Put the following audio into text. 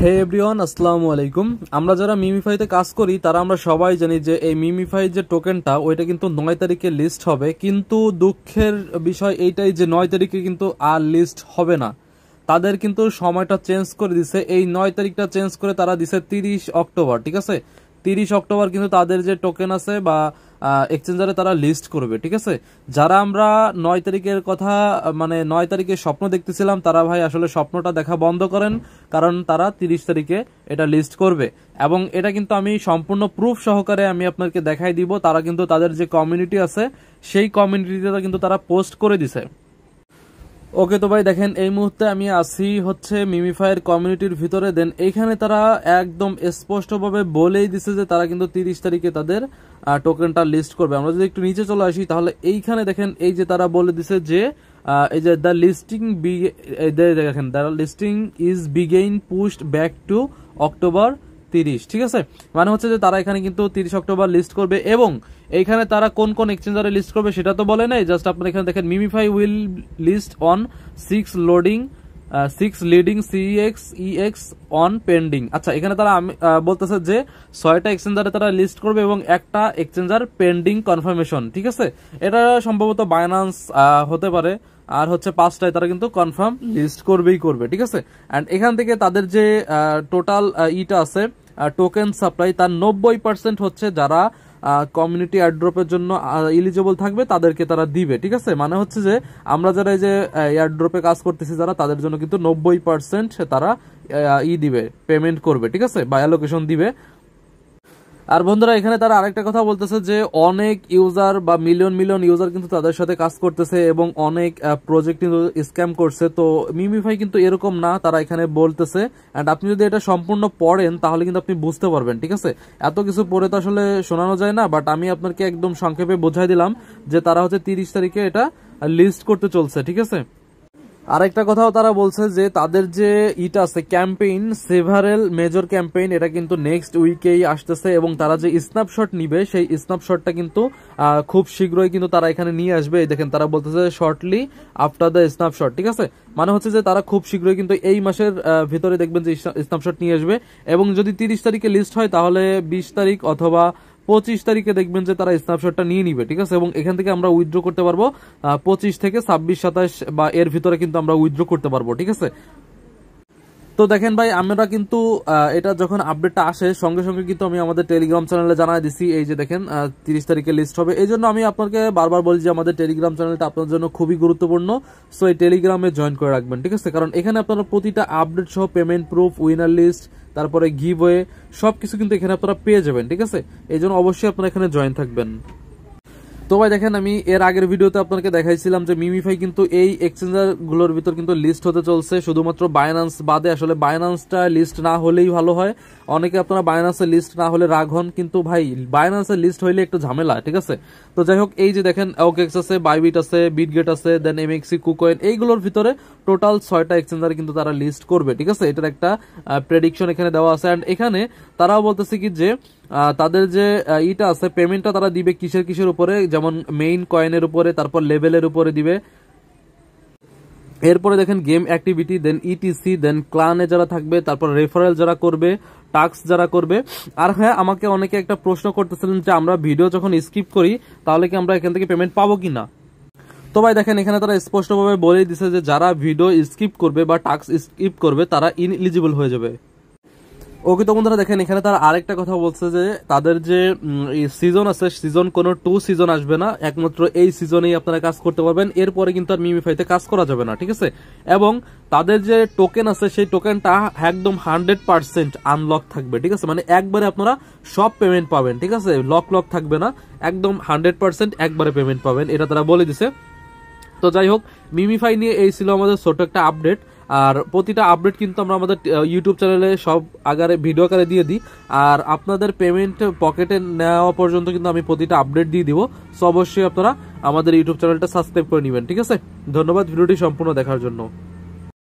হে everyone আসসালামু আলাইকুম আমরা যারা মিমিফাইতে কাজ করি তারা আমরা সবাই জানি যে এই মিমিফাই যে টোকেনটা ওইটা কিন্তু নয় তারিখে লিস্ট হবে কিন্তু দুঃখের বিষয় এইটাই যে নয় তারিখে কিন্তু আর লিস্ট হবে না তাদের কিন্তু সময়টা চেঞ্জ করে দিছে এই নয় তারিখটা চেঞ্জ করে তারা দিছে তিরিশ অক্টোবর ঠিক আছে তিরিশ অক্টোবর কিন্তু তাদের যে টোকেন আছে বা এক্সচেঞ্জারে তারা লিস্ট করবে ঠিক আছে যারা আমরা নয় তারিখের কথা মানে নয় তারিখে স্বপ্ন দেখতেছিলাম তারা ভাই আসলে স্বপ্নটা দেখা বন্ধ করেন কারণ তারা তিরিশ তারিখে এটা লিস্ট করবে এবং এটা কিন্তু আমি সম্পূর্ণ প্রুফ সহকারে আমি আপনাকে দেখাই দিব তারা কিন্তু তাদের যে কমিউনিটি আছে সেই কমিউনিটিতে কিন্তু তারা পোস্ট করে দিছে ওকে তো ভাই দেখেন এই মুহূর্তে আমি আছি হচ্ছে মিমিফায়ের কমিউনিটির ভিতরে দেন এখানে তারা একদম স্পষ্টভাবে বলেই দিছে যে তারা কিন্তু তিরিশ তারিখে তাদের টোকেনটা লিস্ট করবে আমরা যদি একটু নিচে চলে আসি তাহলে এইখানে দেখেন এই যে তারা বলে দিছে যে এই যে দ্য লিস্টিং বি দেখেন দ্য লিস্টিং ইজ বিগেইন পুশড ব্যাক টু অক্টোবর তিরিশ ঠিক আছে মানে হচ্ছে যে তারা এখানে কিন্তু তিরিশ অক্টোবর লিস্ট করবে এবং এখানে তারা কোন কোন এক্সচেঞ্জারে লিস্ট করবে সেটা তো বলে নাই জাস্ট আপনারা এখানে দেখেন MemeFi will list on six loading six leading CEX EX on pending আচ্ছা এখানে তারা আমি বলতেছে যে ছয়টা এক্সচেঞ্জারে তারা লিস্ট করবে এবং একটা এক্সচেঞ্জার পেন্ডিং কনফার্মেশন ঠিক আছে এটা সম্ভবত বাইনান্স হতে পারে আর হচ্ছে পাঁচটায় তারা কিন্তু কনফার্ম লিস্ট করবেই করবে ঠিক আছে অ্যান্ড এখান থেকে তাদের যে টোটাল ইটা আছে টোকেন সাপ্লাই তার নব্বই পার্সেন্ট হচ্ছে যারা কমিউনিটি এয়ারড্রপের জন্য এলিজেবল থাকবে তাদেরকে তারা দিবে ঠিক আছে মানে হচ্ছে যে আমরা যারা এই যে এয়ারড্রপে কাজ করতেছি যারা তাদের জন্য কিন্তু নব্বই পার্সেন্ট তারা ই দিবে পেমেন্ট করবে ঠিক আছে বা অ্যালোকেশন দিবে আর বন্ধুরা এখানে তারা আরেকটা কথা বলতেছে যে অনেক ইউজার বা মিলিয়ন মিলিয়ন ইউজার কিন্তু তাদের সাথে কাজ করতেছে এবং অনেক প্রজেক্ট কিন্তু স্ক্যাম করছে তো মিমিফাই কিন্তু এরকম না তারা এখানে বলতেছে অ্যান্ড আপনি যদি এটা সম্পূর্ণ পড়েন তাহলে কিন্তু আপনি বুঝতে পারবেন ঠিক আছে এত কিছু পড়ে তো আসলে শোনানো যায় না বাট আমি আপনাকে একদম সংক্ষেপে বোঝাই দিলাম যে তারা হচ্ছে তিরিশ তারিখে এটা লিস্ট করতে চলছে ঠিক আছে আরেকটা কথাও তারা বলছে যে তাদের যে ইটা আছে ক্যাম্পেইন সেভারেল মেজর ক্যাম্পেইন এটা কিন্তু নেক্সট উইকেই আসতেছে এবং তারা যে স্ন্যাপশট নিবে সেই স্ন্যাপশটটা কিন্তু খুব শীঘ্রই কিন্তু তারা এখানে নিয়ে আসবে এই দেখেন তারা বলতেছে শর্টলি আফটার দ্য স্ন্যাপশট ঠিক আছে মানে হচ্ছে যে তারা খুব শীঘ্রই কিন্তু এই মাসের ভিতরে দেখবেন যে স্ন্যাপশট নিয়ে আসবে এবং যদি তিরিশ তারিখে লিস্ট হয় তাহলে বিশ তারিখ অথবা পঁচিশ তারিখে দেখবেন যে তারা স্ন্যাপশটটা নিয়ে নিবে ঠিক আছে এবং এখান থেকে আমরা উইথড্র করতে পারবো পঁচিশ থেকে ছাব্বিশ সাতাশ বা এর ভিতরে কিন্তু আমরা উইথড্র করতে পারবো ঠিক আছে তো দেখেন ভাই আমরা কিন্তু এটা যখন আপডেটটা আসে সঙ্গে সঙ্গে কিন্তু আমি আমাদের টেলিগ্রাম চ্যানেলে জানাই দিছি এই যে দেখেন তিরিশ তারিখে লিস্ট হবে এই জন্য আমি আপনাকে বারবার বলি যে আমাদের টেলিগ্রাম চ্যানেলটা আপনার জন্য খুবই গুরুত্বপূর্ণ সো এই টেলিগ্রামে জয়েন করে রাখবেন ঠিক আছে কারণ এখানে আপনারা প্রতিটা আপডেট সহ পেমেন্ট প্রুফ উইনার লিস্ট তারপরে গিভ ওয়ে সব কিছু কিন্তু এখানে আপনারা পেয়ে যাবেন ঠিক আছে এই জন্য অবশ্যই আপনারা এখানে জয়েন থাকবেন তো ভাই দেখেন আমি এর আগের ভিডিওতে আপনাকে দেখাইছিলাম যে মিমিফাই কিন্তু এই এক্সচেঞ্জার গুলোর ভিতর কিন্তু লিস্ট হতে চলছে শুধুমাত্র বায়নান্স বাদে আসলে বায়নান্সটা লিস্ট না হলেই ভালো হয় অনেকে আপনারা বায়নান্সের লিস্ট না হলে রাগ হন কিন্তু ভাই বায়নান্সের লিস্ট হইলে একটু ঝামেলা ঠিক আছে তো যাই হোক এই যে দেখেন ওকেক্স আছে বাইবিট আছে বিটগেট আছে দেন এমএক্সি কুকয়েন এইগুলোর ভিতরে টোটাল ছয়টা এক্সচেঞ্জার কিন্তু তারা লিস্ট করবে ঠিক আছে এটার একটা প্রেডিকশন এখানে দেওয়া আছে অ্যান্ড এখানে তারাও বলতেছে কি যে তাদের যে ইটা আছে পেমেন্টটা তারা দিবে কিসের কিসের উপরে যেমন মেইন কয়েনের উপরে তারপর লেভেলের উপরে দিবে এরপরে দেখেন game activity then etc then ক্লানে যারা থাকবে তারপর রেফারেল যারা করবে টাস্ক যারা করবে আর হ্যাঁ আমাকে অনেকে একটা প্রশ্ন করতেছিলেন যে আমরা ভিডিও যখন স্কিপ করি তাহলে কি আমরা এখান থেকে পেমেন্ট পাবো কি না তো ভাই দেখেন এখানে তারা স্পষ্টভাবে বলেই দিছে যে যারা ভিডিও স্কিপ করবে বা টাস্ক স্কিপ করবে তারা ইনএলিজিবল হয়ে যাবে ওকে তো বন্ধুরা দেখেন এখানে তার আরেকটা কথা বলছে যে তাদের যে সিজন আছে সিজন কোন টু সিজন আসবে না একমাত্র এই সিজনেই আপনারা কাজ করতে পারবেন এরপরে কিন্তু আর মিমিফাইতে কাজ করা যাবে না ঠিক আছে এবং তাদের যে টোকেন আছে সেই টোকেনটা একদম হান্ড্রেড পার্সেন্ট আনলক থাকবে ঠিক আছে মানে একবারে আপনারা সব পেমেন্ট পাবেন ঠিক আছে লক লক থাকবে না একদম হান্ড্রেড পার্সেন্ট একবারে পেমেন্ট পাবেন এটা তারা বলে দিছে তো যাই হোক মিমিফাই নিয়ে এই ছিল আমাদের ছোট একটা আপডেট আর প্রতিটা আপডেট কিন্তু আমরা আমাদের ইউটিউব চ্যানেলে সব আগারে ভিডিও আকারে দিয়ে দিই আর আপনাদের পেমেন্ট পকেটে নেওয়া পর্যন্ত কিন্তু আমি প্রতিটা আপডেট দিয়ে দিব সো অবশ্যই আপনারা আমাদের ইউটিউব চ্যানেলটা সাবস্ক্রাইব করে নেবেন ঠিক আছে ধন্যবাদ ভিডিওটি সম্পূর্ণ দেখার জন্য